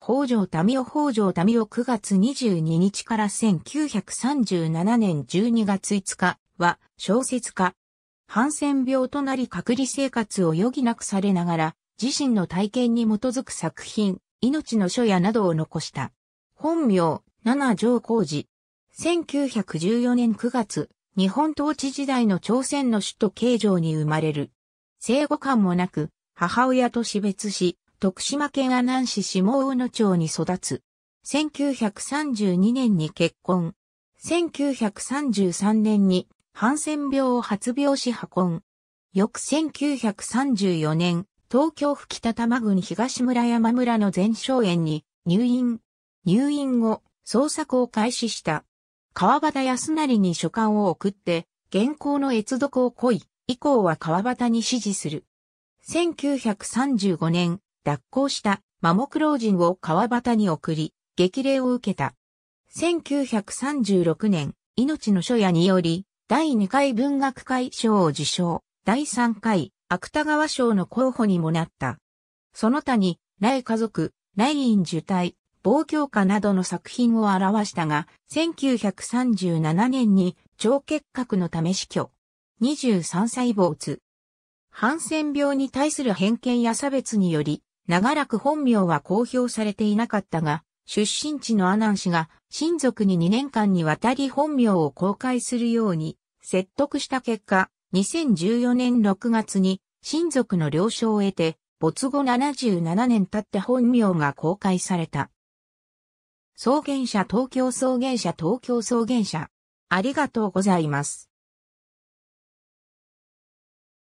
北条民夫北条民夫9月22日から1937年12月5日は小説家。ハンセン病となり隔離生活を余儀なくされながら自身の体験に基づく作品、命の書やなどを残した。本名、七条浩二。1914年9月、日本統治時代の朝鮮の首都京城に生まれる。生後間もなく、母親と死別し、徳島県阿南市下大野町に育つ。1932年に結婚。1933年にハンセン病を発病し破婚。翌1934年、東京府北多摩郡東村山村の全商園に入院。入院後、捜索を開始した。川端康成に書簡を送って、現行の越読を来い、以降は川端に指示する。1935年、脱行したマモク老人を川端に送り、激励を受けた。1936年、命の書屋により、第2回文学会賞を受賞、第3回芥川賞の候補にもなった。その他に、来家族、来院受胎、望郷家などの作品を表したが、1937年に腸結核のため死去。23歳坊没。ハンセン病に対する偏見や差別により、長らく本名は公表されていなかったが、出身地の阿南氏が親族に2年間にわたり本名を公開するように説得した結果、2014年6月に親族の了承を得て、没後77年経って本名が公開された。草原者東京草原者東京草原者。ありがとうございます。